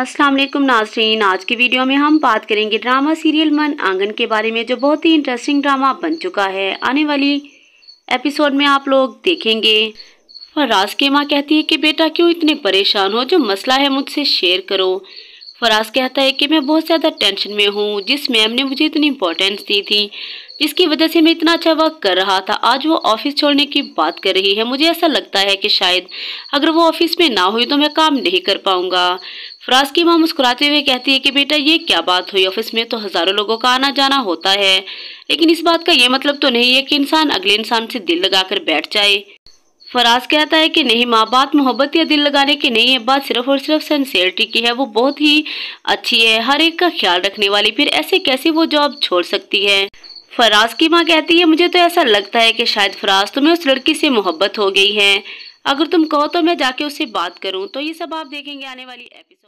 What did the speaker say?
अस्सलाम वालेकुम नाजरीन आज की वीडियो में हम बात करेंगे ड्रामा सीरियल मन आंगन के बारे में जो बहुत ही इंटरेस्टिंग ड्रामा बन चुका है आने वाली एपिसोड में आप लोग देखेंगे फराज की माँ कहती है कि बेटा क्यों इतने परेशान हो जो मसला है मुझसे शेयर करो फराज कहता है कि मैं बहुत ज़्यादा टेंशन में हूँ जिस मैम ने मुझे इतनी इंपॉर्टेंस दी थी जिसकी वजह से मैं इतना अच्छा वर्क कर रहा था आज वो ऑफिस छोड़ने की बात कर रही है मुझे ऐसा लगता है कि शायद अगर वो ऑफिस में ना हुई तो मैं काम नहीं कर पाऊँगा फराज की माँ मुस्कुराते हुए कहती है कि बेटा ये क्या बात हुई ऑफिस में तो हज़ारों लोगों का आना जाना होता है लेकिन इस बात का ये मतलब तो नहीं है कि इंसान अगले इंसान से दिल लगाकर बैठ जाए फराज कहता है कि नहीं माँ बात मोहब्बत या दिल लगाने की नहीं है बात सिर्फ और सिर्फ सेंसियरिटी की है वो बहुत ही अच्छी है हर एक का ख्याल रखने वाली फिर ऐसे कैसे वो जॉब छोड़ सकती है फराज की माँ कहती है मुझे तो ऐसा लगता है कि शायद फराज तुम्हें उस लड़की से मोहब्बत हो गई है अगर तुम कहो तो मैं जाके उससे बात करूँ तो ये सब आप देखेंगे आने वाली एपिसोड